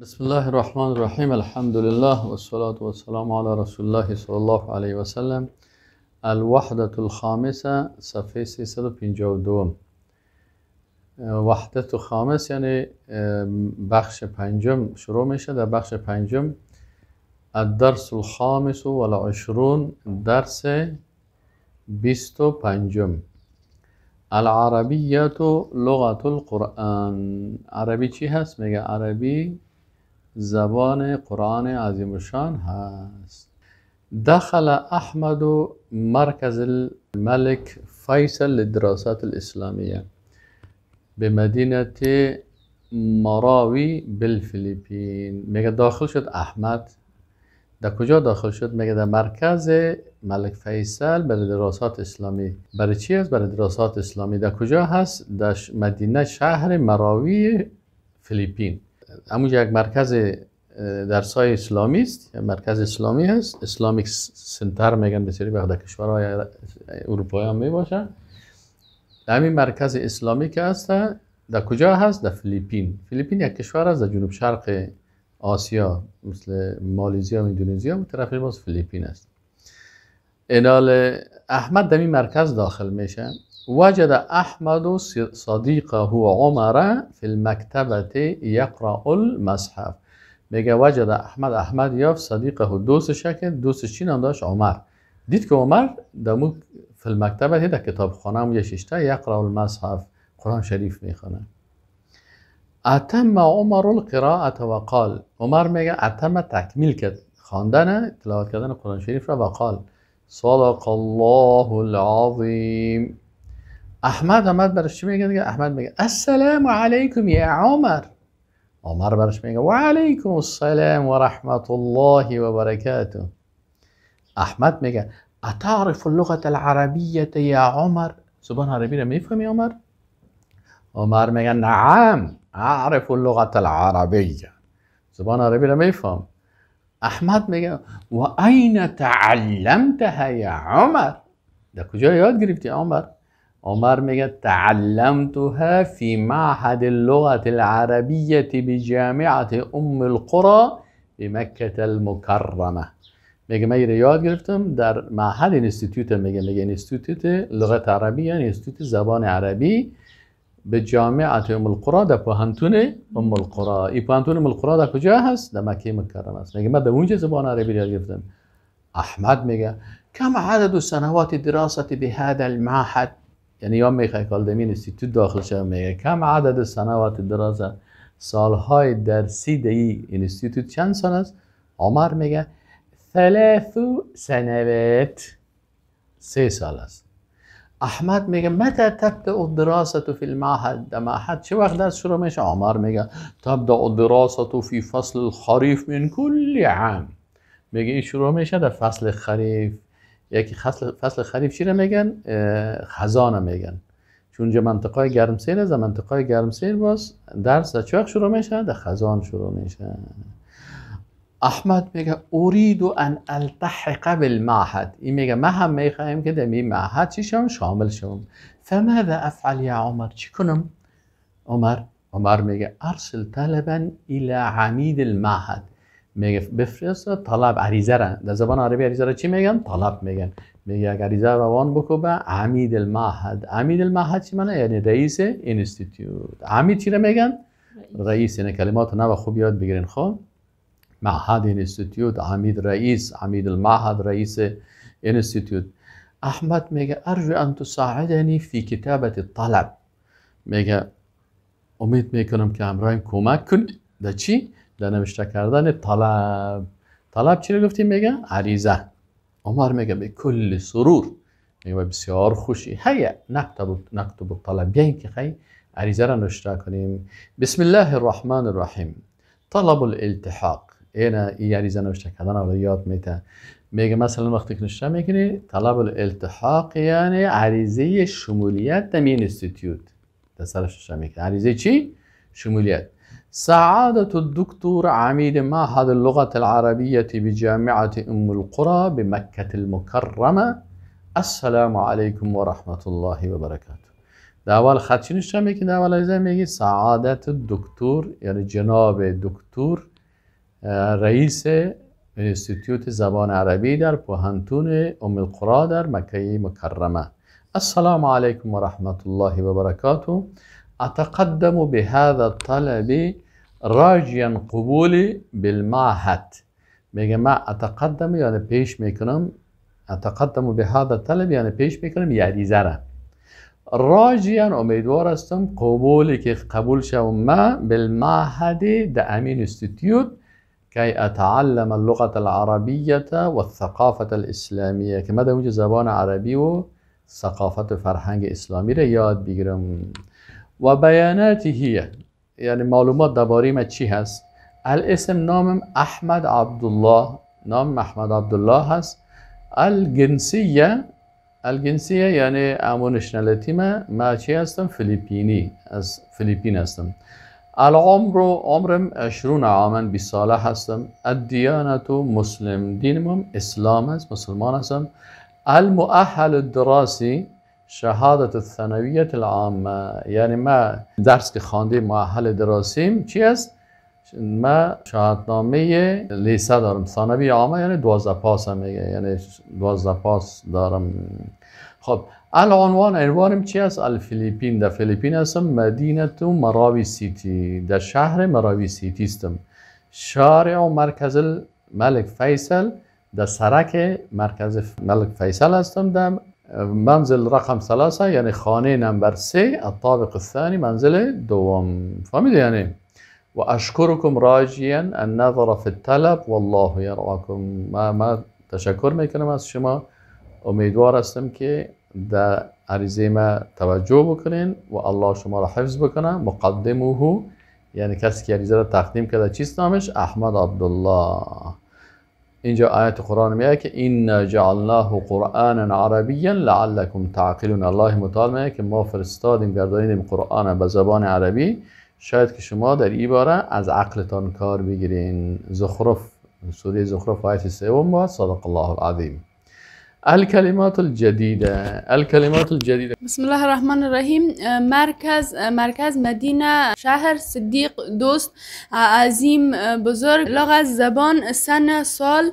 بسم الله الرحمن الرحیم الحمد لله و والسلام علی رسول الله صلی الله علیه و سلم الوحدة الخامسه صفحه 352 وحدت خامس یعنی بخش پنجم شروع میشه در بخش پنجم الدرس الخامس و العشرون درس بیست و پنجم العربیت لغت القرآن عربی چی هست؟ میگه عربی زبان قرآن عظیم شان هست دخل احمد و مرکز الملک فیصل لدراسات الاسلامیه به مدینت مراوی بالفلیپین میگه داخل شد احمد در دا کجا داخل شد میگه در مرکز ملک فیصل برای دراسات اسلامی برای چی است برای دراسات اسلامی در کجا هست در مدینه شهر مراوی فلیپین همونجا یک مرکز های اسلامی است مرکز اسلامی است اسلامیک سنتر میگن بسیاری وقت در کشورهای اروپایی هم میباشن همین مرکز اسلامی که هست در کجا هست؟ در فیلیپین فیلیپین یک کشور است در جنوب شرق آسیا مثل مالزیا و اندونزیا و طرف باز فیلیپین است انال احمد در این مرکز داخل میشه وجد احمد صدیقه عمر فی المکتبه یقرا المصحف میگه وجد احمد احمد یافت صدیقه دوستش که دوستش چی نام داشت عمر دید که عمر دمو فی المکتبه در خانه هم یششته یقرا المصحف قرآن شریف میخونه اتم عمر القراءة و قال عمر میگه اتم تکمیل کرد خواندن تلاوت کردن قرآن شریف را و قال صدق الله العظیم احمد آمد برش چی میگه دیگه احمد میگه السلام علیکم یا عمر عمر برش میگه و علیکم السلام و رحمت الله و برکاته احمد میگه اتعرف اللغة العربية يا عمر زبان عربی رو میفهمی عمر عمر میگه نعم اعرف اللغة العربية زبان عربی رو میفهم احمد میگه و این تعلمتها یا عمر در کجا یاد گرفتی عمر عمر میگه تعلمتها في معهد اللغة العربية بجامعة ام القرى بمكة المكرمة میگه من رو یاد گرفتم در معهد انستیتوت میگه میگه انستیتوت لغت عربی یعنی انستیتوت زبان عربی به جامعه ام القرى در پوهنتون ام القرى این پوهنتون ام القرى در کجا هست در مکه مکرمه است میگه من در اونجا زبان عربی یاد گرفتم احمد میگه كم عدد سنوات دراستي بهذا المعهد یعنی یا میخای کالدمی انستیتوت داخل شد میگه کم عدد سنوات دراز سالهای درسی دی انستیتوت چند سال است عمر میگه ثلاث سنوات سه سال است احمد میگه متی تبدا الدراسه فی المعهد ده معهد چه وقت درس شروع میشه عمر میگه تبدا الدراسه فی فصل الخریف من کل عام میگه این شروع میشه در فصل خریف یکی فصل فصل خریف چی میگن خزانه میگن چون منطقه گرم سیر از منطقه گرم سیر باز درس در چوق شروع میشه در خزان شروع میشه احمد میگه ارید ان التحق بالمعهد این میگه ما هم میخوایم که در این معهد چی شام شامل شوم فماذا افعل یا عمر چی کنم عمر عمر میگه ارسل طلبا الی عمید المعهد میگه بفرست طلب عریضه را در زبان عربی عریضه را چی میگن طلب میگن میگه اگر عریضه روان به عمید المعهد عمید المعهد چی معنی یعنی رئیس اینستیتوت عمید چی را میگن رئیس این یعنی کلمات نه خوب یاد بگیرین خب معهد اینستیتوت عمید رئیس عمید المعهد رئیس اینستیتوت احمد میگه ارجو ان تساعدنی فی کتابت طلب میگه امید میکنم که امرایم کمک کنی در چی در نوشته کردن طلب طلب چی رو گفتیم میگه عریزه عمر میگه به کل سرور میگه بسیار خوشی هیا نکتب نکتب طلب بیاین که خی عریزه را نوشته کنیم بسم الله الرحمن الرحیم طلب الالتحاق اینا ای عریزه نوشته کردن رو یاد میته میگه مثلا وقتی که نوشته میکنی طلب الالتحاق یعنی عریضه شمولیت در این استیتیوت در سرش نوشته میکنه عریضه چی شمولیت سعادة الدكتور عميد معهد اللغة العربية بجامعة أم القرى بمكة المكرمة السلام عليكم ورحمة الله وبركاته داوال خدشی نشون میگه داوال ایزا میگه سعادت الدكتور یعنی جناب الدكتور آه، رئيس انستيتيوت زبان عربي در بوهنتون ام القرى در مكة المكرمة السلام عليكم ورحمة الله وبركاته أتقدم بهذا الطلب راجيا قبولي بالمعهد میگه ما اتقدم یعنی پیش میکنم اتقدم به طلب یعنی پیش میکنم یعنی زره راجیا امیدوار هستم قبولی که قبول شوم ما بالمعهد در امین استیتیوت که اتعلم اللغة العربية والثقافة الإسلامية که ما در اونجا زبان عربی و ثقافت و فرهنگ اسلامی را یاد بگیرم و بیاناتی هیه یعنی معلومات درباره من چی هست الاسم نامم احمد عبدالله نام احمد عبدالله هست الجنسیه الجنسیه یعنی امو نشنالیتی من ما چی هستم فلیپینی از فلیپین هستم العمر عمرم 20 عاماً 20 ساله هستم الدیانت مسلم دینم اسلام است مسلمان هستم المؤهل الدراسی شهادت الثانویت العامه یعنی ما درس که خواندیم معهل دراسیم چی است ما شهادتنامه لیسه دارم ثانوی عامه یعنی دوازده پاس هم میگه یعنی دوازده پاس دارم خب العنوان عنوانم چی است الفلیپین در فلیپین هستم مدینه مراوی سیتی در شهر مراوی سیتی هستم شارع و مرکز ملک فیصل در سرک مرکز ملک فیصل هستم در منزل رقم ثلاثه یعنی خانه نمبر سه الطابق الثانی منزل دوم فهمیده یعنی و اشکرکم النظر فی الطلب والله یراکم ما, ما تشکر میکنم از شما امیدوار هستم که در عریضه ما توجه بکنین و الله شما را حفظ بکنه مقدمه یعنی کسی که عریضه را تقدیم کرده چیست نامش احمد عبدالله اینجا آیت قرآن میگه که این جعلناه قرآن عربیا لعلکم تعقلون الله متعال میگه که ما فرستادیم گردانیدیم قرآن به زبان عربی شاید که شما در این باره از عقلتان کار بگیرین زخرف سوره زخرف آیت سوم با صدق الله العظیم الكلمات الجديدة الكلمات الجديدة بسم الله الرحمن الرحيم آه، مركز آه، مركز مدينة شهر صديق دوست آه، عظيم بزرگ لغة زبان سنة سال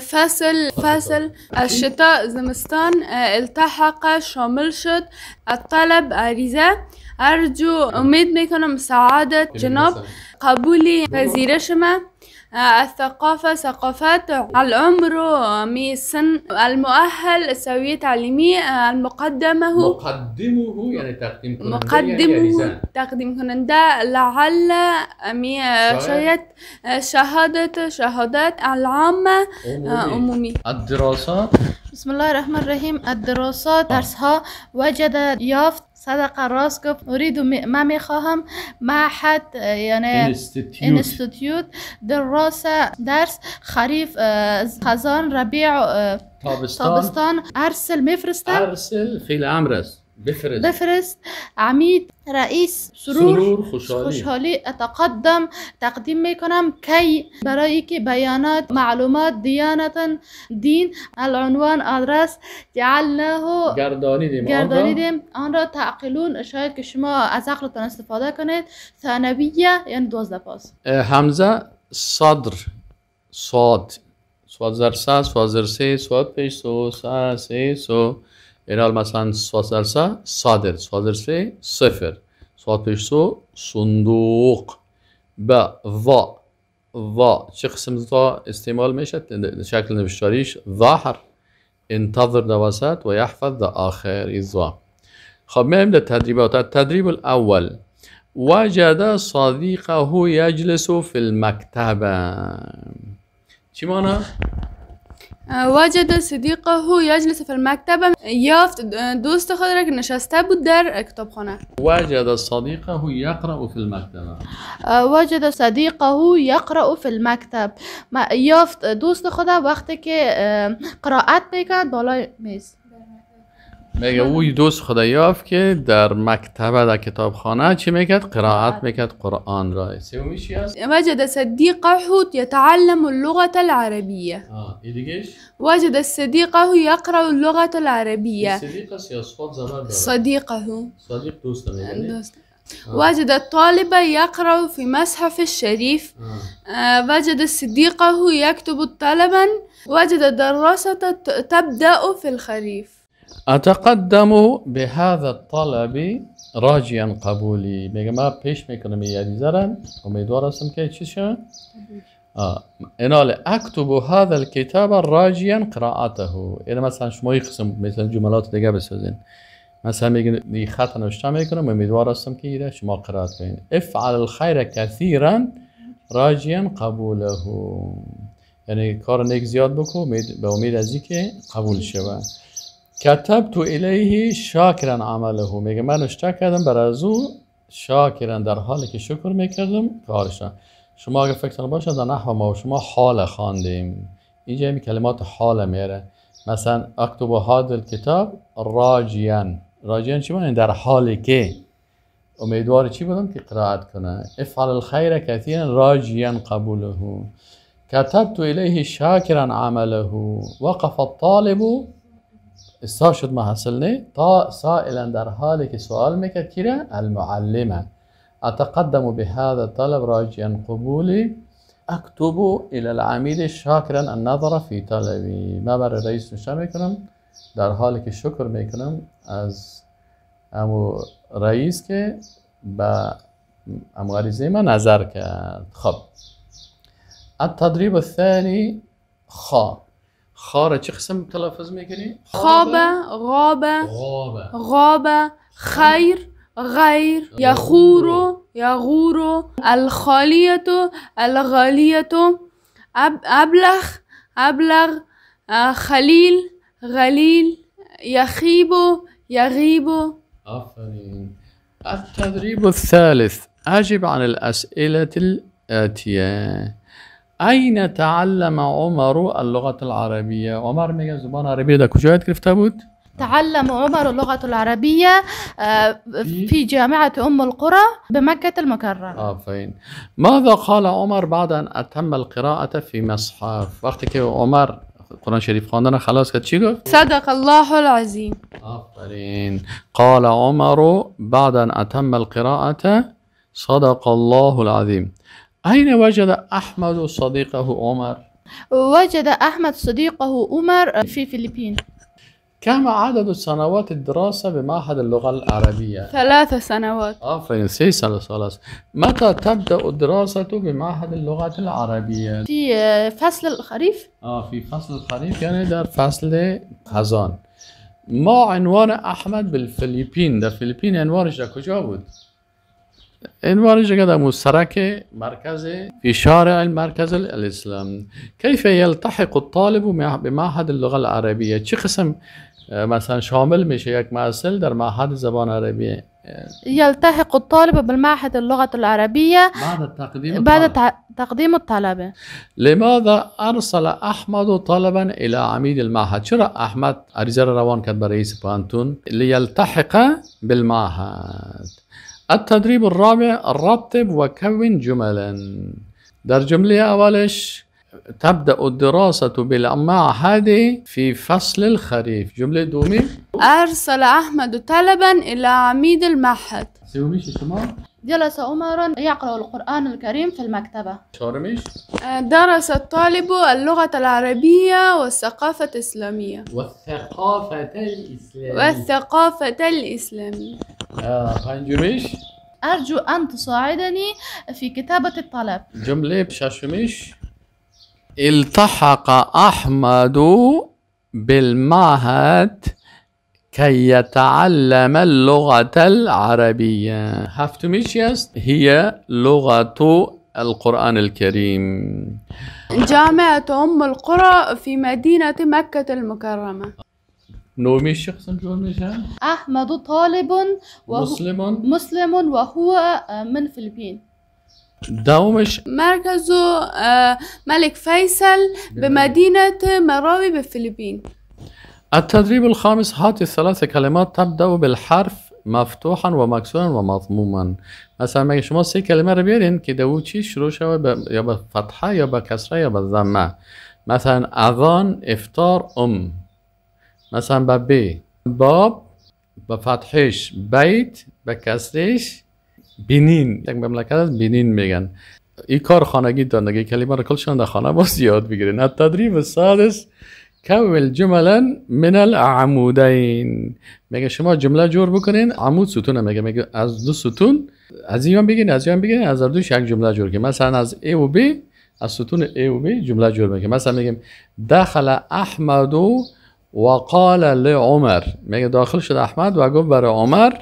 فصل فصل الشتاء زمستان التحق شامل شد الطلب عريزة ارجو امید میکنم سعادت جناب قبولی پذیرش آه، الثقافة ثقافات العمر آه، ميسن السن المؤهل السوية التعليمية آه، المقدمه مقدمه يعني تقديم يعني مقدمه يعني تقديم كنندا لعل مي شهادة شهادة شهادات العامة عمومي الدراسات بسم الله الرحمن الرحيم الدراسات درسها وجد يافت صدق راسكوف أريد ما میخواهم معهد یعنی آه، يعني انستیتیوت دراسه درس خریف آه، خزان ربیع تابستان آه، ارسل میفرستم ارسل فعل امر است بفرست بفرست عمید رئیس سرور, خوشحالی. خوشحالی اتقدم تقدیم میکنم کی برای که بیانات معلومات دیانتا دین العنوان آدرس جعلناه گردانی دیم آن را تعقلون شاید که شما از عقلتان استفاده کنید ثانویه یعنی دوازده پاس حمزه صدر صاد صاد پیش سو سه سو Eğer mesela sazarsa sadir, sazirse sıfır. Satışsu sunduk. با ظا ظا شي قسم ظا استعمال مشت شكل بالشريش ظاهر انتظر دواسات ويحفظ آخر الظا خب مهم يبدأ التدريبات التدريب الأول وجد صديقه يجلس في المكتبة شو معنى؟ وجد صدیقه یجلس فی المکتب یافت دوست خود را که نشسته بود در کتابخانه وجد صديقه يقرأ في المكتبه وجد صديقه يقرأ في المكتب یافت دوست خود وقتی که قرائت میکرد بالای میز میگه او دوست خدایاف که در مکتبه در خانه چی میکرد؟ قرائت میکرد قرآن را سومیش هست؟ وجد صديقه يتعلم اللغة العربية آه دیگهش؟ وجد الصديقه يقرأ اللغة العربية صديقه یا صفات زمان داره؟ صدیقه صدیق دوست میگه دوست وجد الطالب يقرأ في مصحف الشريف وجد صديقه يكتب طلبا وجد الدراسة تبدأ في الخريف اتقدم به هذا الطلب راجیا قبولی میگه ما پیش میکنم یه عزیزرم امیدوار هستم که چی شد انال اکتب هذا الکتاب راجیا قراءته این یعنی مثلا شما این قسم مثلا جملات دیگه بسازین مثلا میگن این خط نوشته میکنم امیدوار هستم که ایره شما قرائت کنین افعل الخیر کثیرا راجیا قبوله یعنی کار نیک زیاد بکو به امید از اینکه قبول شود کتب تو الیه شاکرن عمله میگه من اشتر کردم بر از او شاکرن در حالی که شکر میکردم کارشان شما اگه فکر باشه در نحو ما و شما حال خواندیم اینجا این کلمات حال میره مثلا اکتب هادل کتاب راجیان راجیان چی بانه؟ یعنی در حالی که امیدوار چی بودم که قرائت کنه افعل الخیر کثیرا راجیا قبوله کتبت الیه شاکرا عمله وقف الطالب سا شد محصل نه تا سائلا در حالی که سوال میکرد کیره المعلمه اتقدم به هذا طلب راجعا قبولی اکتبو الی العمید شاکرا النظر فی طلبی ما برای رئیس نشه میکنم در حالی که شکر میکنم از امو رئیس که به امو ما نظر کرد خب التدریب الثانی خواه خاره چه قسم تلفظ میکنی؟ خابه غابه غابه غابه خیر غير يخور يغور الخالية الغالية أب أبلغ أبلغ خليل غليل يخيب يغيب آفرين التدريب الثالث أجب عن الأسئلة الآتية أين تعلم عمر اللغة العربية؟ عمر ميجا زبان عربية در کجایت كيف تابوت؟ تعلم عمر اللغة العربية آه، في جامعة أم القرى بمكة المكرمة آفين آه، ماذا قال عمر بعد أن أتم القراءة في مصحف وقت عمر قرآن شريف خواندن خلاص كتشي صدق الله آه آفرین قال عمر بعد أن أتم القراءة صدق الله العظيم أين وجد أحمد صديقه عمر؟ وجد أحمد صديقه عمر في الفلبين كم عدد سنوات الدراسة بمعهد اللغة العربية؟ ثلاث سنوات آفرين آه، سي خلاص متى تبدأ الدراسة بمعهد اللغة العربية؟ في آه، فصل الخريف آه في فصل الخريف يعني در فصل خزان ما عنوان أحمد بالفلبين در فلبين عنوانش در کجا بود؟ انوار قدم سرك مركز في شارع المركز الإسلامي كيف يلتحق الطالب بمعهد اللغة العربية چه قسم آه، مثلا شامل میشه یک معسل در معهد زبان عربی آه، يلتحق الطالب بالمعهد اللغة العربية بعد تقديم بعد تقديم الطلبة لماذا أرسل أحمد طلبا إلى عميد المعهد؟ شرع أحمد أرجر روان كتب رئيس بانتون ليلتحق بالمعهد التدريب الرابع رتب وكون جملا در جملة أولش تبدأ الدراسة بالأمع هذه في فصل الخريف جملة دومي أرسل أحمد طلبا إلى عميد المعهد جلس عمر يقرأ القرآن الكريم في المكتبة شارميش آه، درس الطالب اللغة العربية والثقافة الإسلامية والثقافة الإسلامية والثقافة الإسلامية آه، خنجرميش أرجو أن تساعدني في كتابة الطلب جملة بشاشميش التحق أحمد بالمعهد كي يتعلم اللغة العربية هافتوميشيس هي لغة القرآن الكريم جامعة أم القرى في مدينة مكة المكرمة نومي الشخص أحمد طالب وهو مسلم مسلم وهو آه، من فلبين داومش مركز آه، ملك فيصل بمدينة مراوي بالفلبين التدريب الخامس هات الثلاث كلمات تبدأ بالحرف مفتوحا و ومضموما و مثلا مگه شما سه کلمه رو بیارین که دو چی شروع شود یا به فتحه یا به کسره یا به ضمه مثلا اذان افتار ام مثلا به بی باب به فتحش بیت به کسرش بینین یک مملکت از بینین میگن این کار خانگی دارن که کلمه رو کلشان در خانه باز یاد بگیرین التدریب سادس کول جملا من العمودین میگه شما جمله جور بکنین عمود ستون میگه میگه از دو ستون از این بگین از این بگین از دو یک جمله جور که مثلا از ای و بی از ستون ای و بی جمله جور میگه مثلا میگیم دخل احمد و قال لعمر میگه داخل شد احمد و گفت برای عمر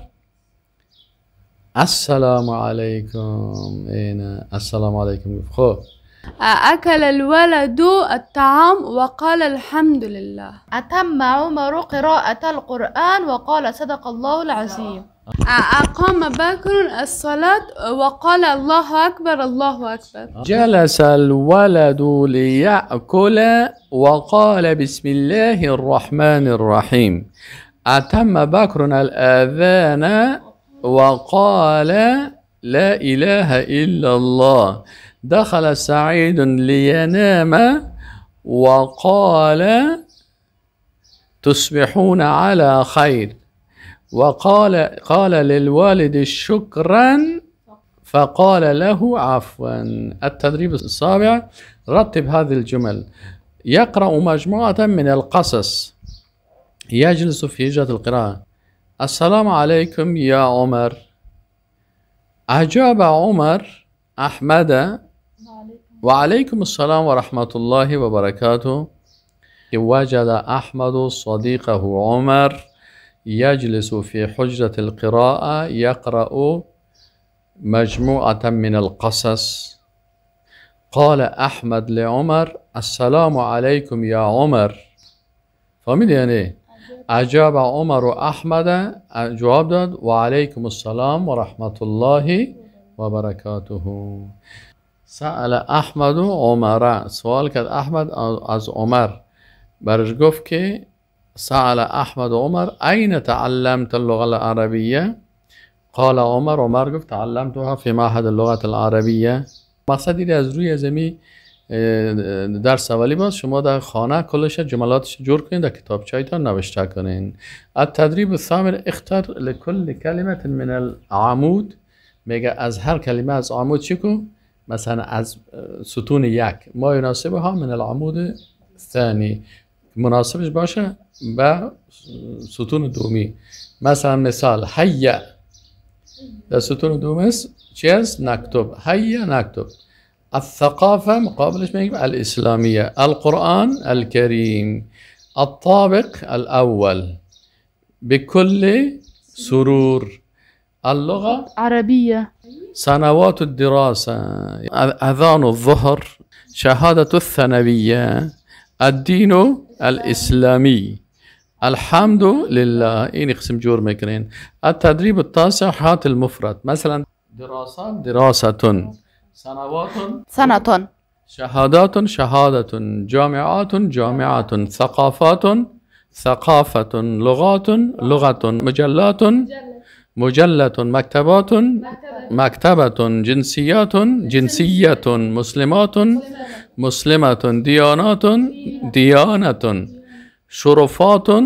السلام علیکم اینه السلام علیکم خب أكل الولد الطعام وقال الحمد لله أتم عمر قراءة القرآن وقال صدق الله العظيم أقام بكر الصلاة وقال الله أكبر الله أكبر جلس الولد ليأكل وقال بسم الله الرحمن الرحيم أتم بكر الآذان وقال لا إله إلا الله دخل سعيد لينام وقال تصبحون على خير وقال قال للوالد شكرا فقال له عفوا التدريب السابع رتب هذه الجمل يقرأ مجموعة من القصص يجلس في جهة القراءة السلام عليكم يا عمر أجاب عمر أحمد وعليكم السلام ورحمة الله وبركاته وجد أحمد صديقه عمر يجلس في حجرة القراءة يقرأ مجموعة من القصص قال أحمد لعمر السلام عليكم يا عمر فهمين يعني أجاب عمر أحمد جواب داد وعليكم السلام ورحمة الله وبركاته سأل احمد و عمره سوال کرد احمد از عمر برش گفت که سأل احمد و عمر این تعلمت اللغه العربیه قال عمر عمر گفت تعلمتها فی معهد اللغه العربیه مقصدی از روی زمی در سوالی باز شما در خانه کلش جملاتش جور کنید در کتابچایتان نوشته کنین از تدریب ثامر اختر لکل کلمت من العمود میگه از هر کلمه از عمود چی کن مثلا از ستون یک ما يناسبه ها من العمود الثاني مناسبش باشه با ستون دومی مثلا مثال هیا در ستون چی است؟ نکتب هیا نکتب الثقافة مقابلش میگیم الإسلامية القرآن الكريم الطابق الأول بكل سرور اللغة عربية سنوات الدراسة أذان الظهر شهادة الثانوية الدين الإسلامي الحمد لله إني قسم جور مكرين التدريب التاسع حات المفرد مثلا دراسة دراسة سنوات سنة شهادات شهادة جامعات جامعة ثقافات ثقافة لغات لغة مجلات مجلتون مکتباتون مکتبتون جنسیاتون جنسیتون مسلماتون مسلمتون دیاناتون دیانتون شرفاتون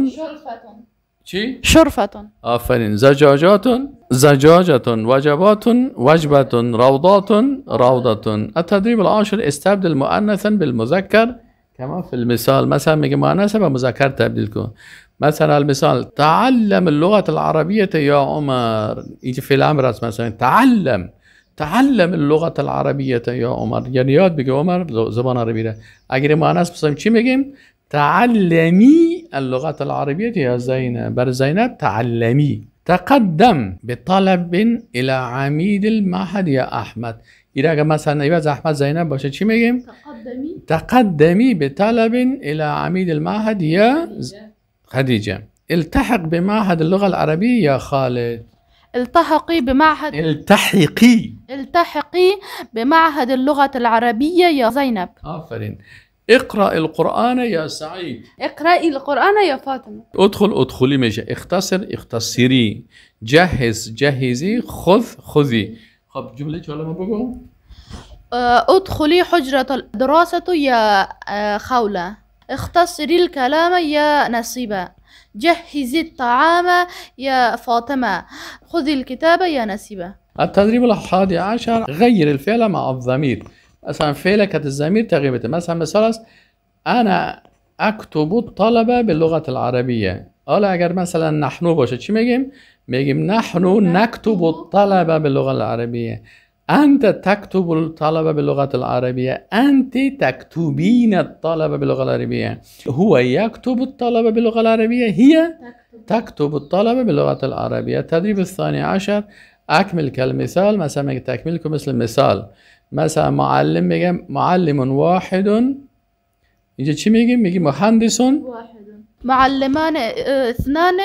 چی؟ شرفتون آفرین زجاجاتون زجاجتون وجباتون وجبتون روضاتون روضتون التدریب العاشر استبدل مؤنثا بالمذکر کما فی المثال مثلا میگه مؤنثا به مذکر تبدیل کن مثلا المثال تعلم اللغة العربية يا عمر يجي في الأمر مثلا تعلم تعلم اللغة العربية يا عمر يعني ياد بيجي عمر زبان عربية أجري ما ناس بسهم چی میگیم تعلمي اللغة العربية يا زينب بر زينب تعلمي تقدم بطلب إلى عميد المعهد يا أحمد إذا كان مثلا عوض أحمد زينب باشه چی میگیم؟ تقدمي تقدمي بطلب إلى عميد المعهد يا خديجة التحق بمعهد اللغة العربية يا خالد التحقي بمعهد التحقي التحقي بمعهد اللغة العربية يا زينب آفرين اقرأ القرآن يا سعيد اقرأي القرآن يا فاطمة ادخل ادخلي مجا اختصر اختصري جهز جهزي خذ خذي خب جملة ولا ما بقول آه، ادخلي حجرة الدراسة يا آه، خولة اختصري الكلام يا نسيبة جهزي الطعام يا فاطمة خذي الكتاب يا نسيبة التدريب الحادي عشر غير الفعل مع الضمير مثلا فعلك الضمير تغيير مثلا مثلا أنا أكتب الطلبة باللغة العربية العربیه أجر اگر مثلا نحنو باشه چی میگیم میگیم نحنو نکتب طلبه به لغت العربیه أنت تكتب الطلبة باللغة العربية أنت تكتبين الطلبة باللغة العربية هو يكتب الطلبة باللغة العربية هي تكتب الطلبة باللغة العربية التدريب الثاني عشر أكمل كالمثال مثلا تكملكم مثل المثال مثلا معلم معلم واحد يجي شي ميجي ميجي مهندس واحد معلمان آه، اثنان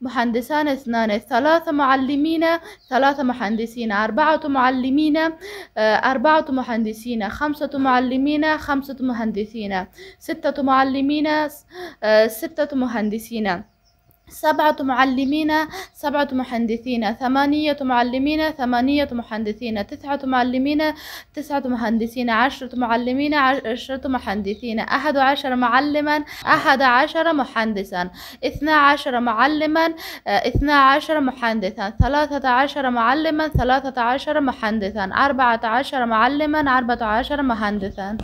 مهندسان اثنان ثلاثة معلمين ثلاثة مهندسين أربعة معلمين آه، أربعة مهندسين خمسة معلمين خمسة مهندسين ستة معلمين آه، ستة مهندسين سبعة معلمين سبعة مهندسين ثمانية معلمين ثمانية مهندسين تسعة معلمين تسعة مهندسين عشرة معلمين عشرة مهندسين أحد عشر معلما أحد عشر مهندسا اثنا عشر معلما اثنا عشر مهندسا ثلاثة عشر معلما ثلاثة عشر مهندسا أربعة عشر معلما أربعة عشر مهندسا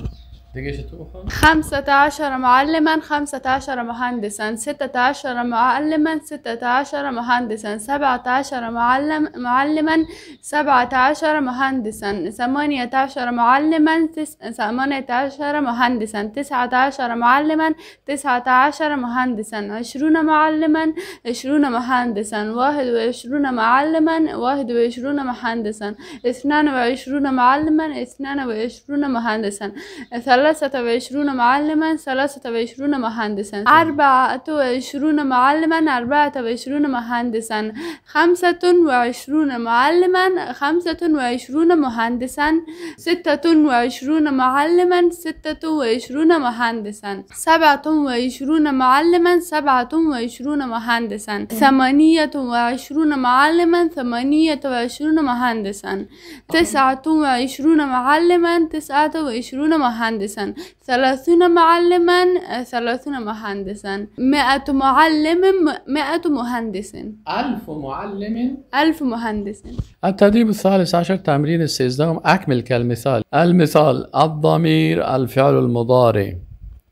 خمسة عشر معلما خمسة عشر مهندسا ستة عشر معلما ستة عشر مهندسا سبعة عشر معلم معلما سبعة عشر مهندسا ثمانية عشر معلما ثمانية عشر مهندسا تسعة عشر معلما تسعة عشر مهندسا عشرون معلما عشرون مهندسا واحد وعشرون معلما واحد وعشرون مهندسا اثنان وعشرون معلما اثنان وعشرون مهندسا ثلاثة ثلاثة وعشرون معلما ثلاثة وعشرون مهندسا أربعة وعشرون معلما أربعة وعشرون مهندسا خمسة وعشرون معلما خمسة وعشرون مهندسا ستة وعشرون معلما ستة وعشرون مهندسا سبعة وعشرون معلما سبعة وعشرون مهندسا ثمانية وعشرون معلما ثمانية وعشرون مهندسا تسعة وعشرون معلما تسعة وعشرون مهندسا مهندسا ثلاثون معلما ثلاثون مهندسا مئة معلم مئة مهندس ألف معلم ألف مهندس التدريب الثالث عشر تمرين استخدام أكمل كالمثال المثال الضمير الفعل المضارع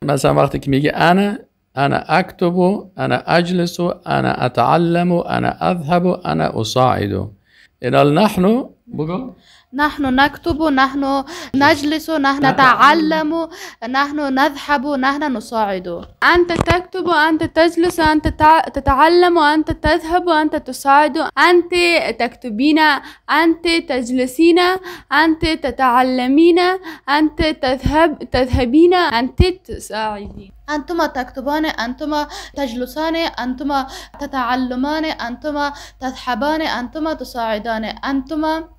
مثلا وقت که میگه انا انا اكتب انا اجلس انا اتعلم انا اذهب انا أصعد. اذا نحن بقول نحن نكتب نحن نجلس نحن نتعلم نحن نذهب نحن نساعد أنت تكتب أنت تجلس أنت تتعلم أنت تذهب أنت تساعد أنت تكتبين أنت تجلسين أنت تتعلمين أنت تذهب تذهبين أنت تساعدين أنتما تكتبان أنتما تجلسان أنتما تتعلمان أنتما تذهبان أنتما تساعدان أنتما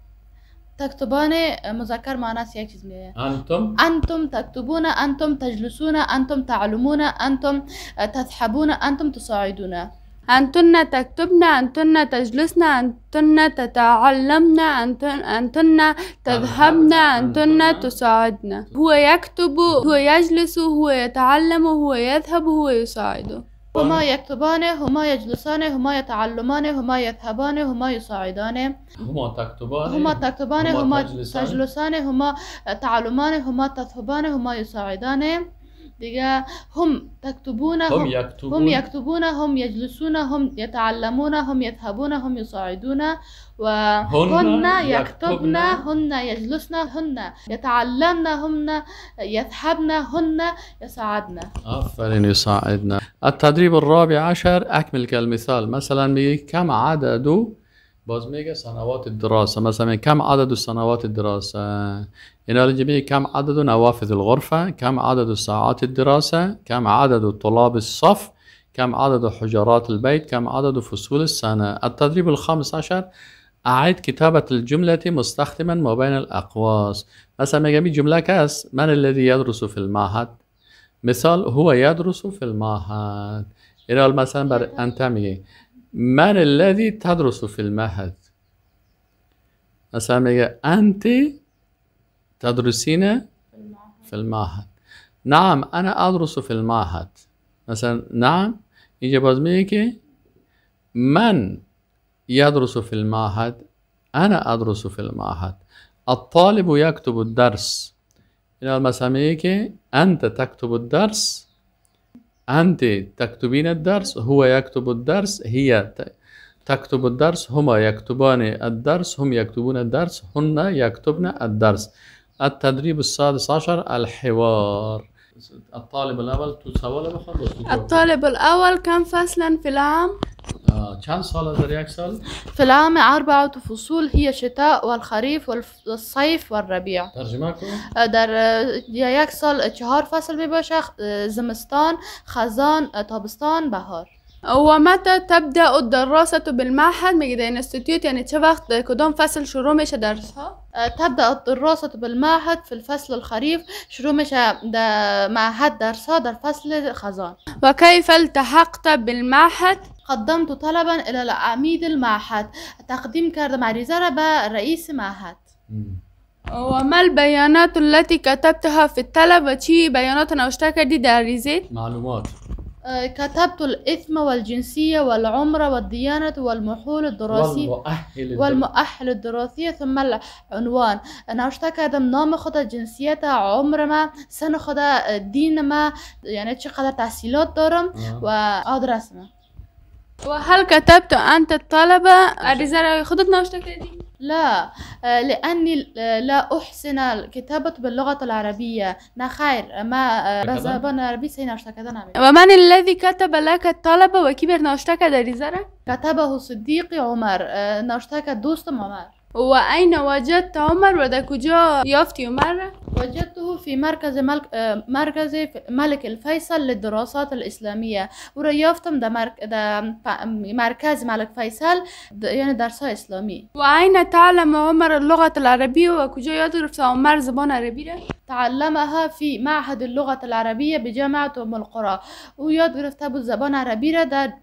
تكتبون مذكر مؤنث یک چیز میه انتم انتم تكتبون انتم تجلسون انتم تعلمون انتم تذهبون انتم تساعدون أنتن تكتبن أنتن تجلسن أنتن تتعلمن أنتن, أنتن تذهبن أنتن تساعدن هو يكتب هو يجلس هو يتعلم هو يذهب هو يساعد هما يكتبان هما يجلسان هما يتعلمان هما يذهبان هما يصعدان هما تكتبان هما تكتبان هما تجلسان هما تعلمان هما تذهبان هما يصعدان بجاه هم تكتبون هم, هم يكتبون هم يكتبون هم يجلسون هم يتعلمون هم يذهبون هم يصعدون وهن يكتبن هن يجلسن هن يتعلمن هن يذهبن هن يصعدن آفرين يصعدن التدريب الرابع عشر أكمل كالمثال مثلا كم عدد باز میگه سنوات الدراسة مثلا كم عدد سنوات الدراسة رو جمعی كم عدد نوافذ الغرفة كم عدد ساعات الدراسة كم عدد طلاب الصف كم عدد حجرات البيت كم عدد فصول السنة التدريب الخامس عشر أعد كتابة الجملة مستخدما ما بين الأقواس مثلا میگه جمله كاس من الذي يدرس في المعهد مثال هو يدرس في المعهد إلى مثلا بر أنت من الذي تدرس في المعهد مثلا أنت تدرسين في المعهد نعم أنا أدرس في المعهد مثلا نعم يجي باز میگه من يدرس في المعهد أنا أدرس في المعهد الطالب يكتب الدرس إذا مثلا میگه أنت تكتب الدرس أنت تكتبين الدرس هو يكتب الدرس هي تكتب الدرس هما يكتبان الدرس هم يكتبون الدرس هن يكتبن الدرس التدريب السادس عشر الحوار الطالب الأول تو ولا خلص الطالب الأول كم فصلا في العام؟ آه، كم سال هذا يكسل؟ في العام أربعة فصول هي الشتاء والخريف والصيف والربيع ترجمكم؟ آه، در يكسل شهر فصل بباشا آه، زمستان خزان طبستان آه، بهار ومتى تبدأ الدراسة بالمعهد ميجدا انستيتوت يعني تشبخت كدون فصل مش درسها آه، تبدأ الدراسة بالمعهد في الفصل الخريف شرومش دا معهد درسها در فصل خزان وكيف التحقت بالمعهد؟ قدمت طلبا إلى عميد المعهد تقديم كرد مع رزارة رئيس معهد وما البيانات التي كتبتها في الطلب وشي بيانات أو دي داريزيت؟ معلومات كتبت الإثم والجنسية والعمر والديانة والمحول الدراسي والمؤهل, والمؤهل الدراسي ثم العنوان أنا أشتكى هذا نام خدا جنسية عمر ما سن خدا دين ما يعني چقدر تحصيلات دارم آه. و آدرس ما و كتبت أنت الطلبة الرسالة خدت نوشته دي؟ لا آه، لأني آه، لا أحسن الكتابه باللغة العربية نخير ما آه، بزبان عربي سيناشتا ومن الذي كتب لك الطلبة وكبر ناشتا كذا كتبه صديقي عمر ناشتا دوستم عمر وأين وجدت عمر ودكجا يافتي عمر؟ وجدته في مركز ملك آه، مركز ملك الفيصل للدراسات الإسلامية وريافتم ده, مرك مركز ملك فيصل يعني درس إسلامي وأين تعلم عمر اللغة العربية وكجا يدرس عمر زبان عربية؟ تعلمها في معهد اللغة العربية بجامعة أم القرى ويدرس تابو بالزبان العربية ده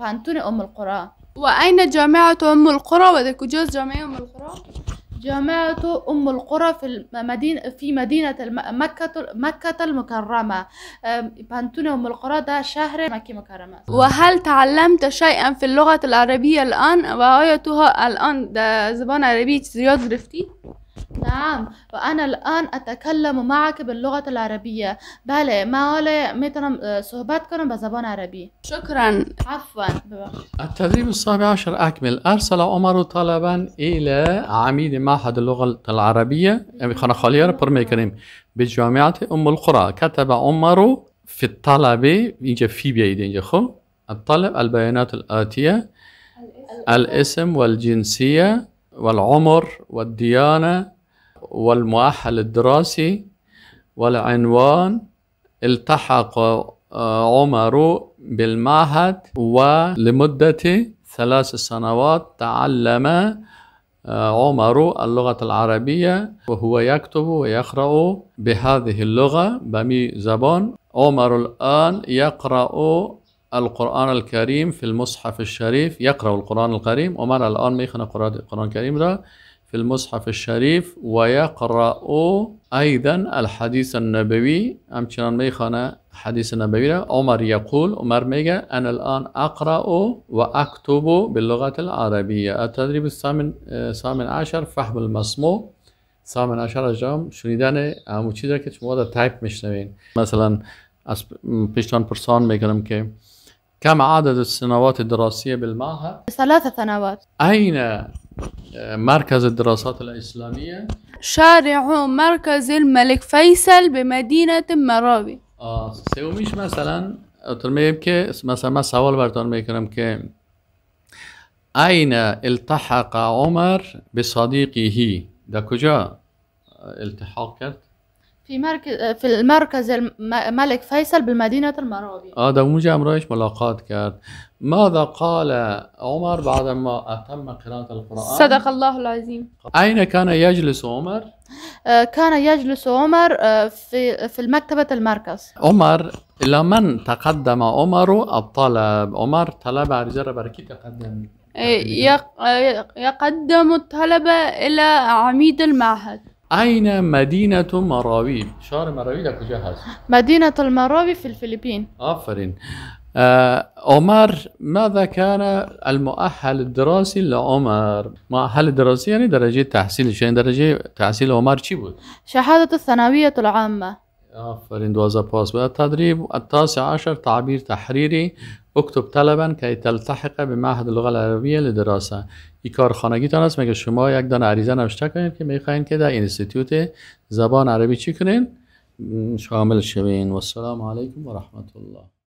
بانتون أم القرى وأين جامعة أم القرى وذكوجوز جامعة أم القرى جامعة أم القرى في مدينة في مدينة مكة مكة المكرمة بانتون أم القرى ده شهر مكة المكرمة وهل تعلمت شيئا في اللغة العربية الآن وآيتها الآن ده زبان عربي زياد رفتي نعم وأنا الآن أتكلم معك باللغة العربية بله ما ولا میتونم آه، صحبت کنم به عربي شكرا عفوا التدريب السابع عشر أكمل أرسل عمر طلبا إلى عميد معهد اللغة العربية برمي كريم بجامعة أم القرى كتب عمر في الطلب اینجا في بيد اینجا خو الطلب البيانات الآتية الاسم والجنسية والعمر والديانة والمؤهل الدراسي والعنوان التحق آه، عمر بالمعهد ولمدة ثلاث سنوات تعلم آه، عمر اللغة العربية وهو يكتب ويقرأ بهذه اللغة بمي زبون عمر الآن يقرأ القرآن الكريم في المصحف الشريف يقرأ القرآن الكريم و الآن ما يخنا القرآن الكريم را في المصحف الشريف ويقرأ أيضا الحديث النبوي ما يخنا حديث النبوي عمر يقول عمر ميجا أنا الآن أقرأ وأكتب باللغة العربية التدريب الثامن الثامن عشر فهم المسموع ثامن عشر جام شنیدن همون چیزی که شما تايب مش نبين مثلا از پیشتان پرسان میکنم که كم عدد السنوات الدراسية بالمعهد؟ ثلاثة سنوات أين آه، مركز الدراسات الإسلامية؟ شارع مركز الملك فيصل بمدينة مراوي آه، سيوميش مثلا میگم مثلا ما سوال برتان ميكرم كي أين التحق عمر بصديقه؟ صدیقیهی كجا آه، التحاق كرت؟ في مركز في المركز الملك فيصل بالمدينة المرابي هذا مجمرش ملاقات کرد ماذا قال عمر بعدما أتم قراءة القرآن صدق الله العظيم أين كان يجلس عمر؟ آه، كان يجلس عمر آه، في في مكتبة المركز عمر لمن تقدم عمر الطلب عمر طلب عرجرة بركي تقدم إيه، آه، يقدم الطلبة إلى عميد المعهد أين مدينة مراوي؟ شهر مراوي ده کجا مدينة المراوي في الفلبين آفرين آه، عمر ماذا كان المؤهل الدراسي لعمر؟ مؤهل الدراسي يعني درجة تحصيل يعني درجة تحصيل عمر چی بود؟ شهادة الثانوية العامة آفرين دوازا باس التدريب التاسع عشر تعبير تحريري اکتب طلبا که تلتحق به معهد اللغه العربیه لدراسه این کار خانگیتان است مگه شما یک دان عریضه نوشته کنید که میخواین که در اینستیتوت زبان عربی چی کنین شامل شوین و السلام علیکم و رحمت الله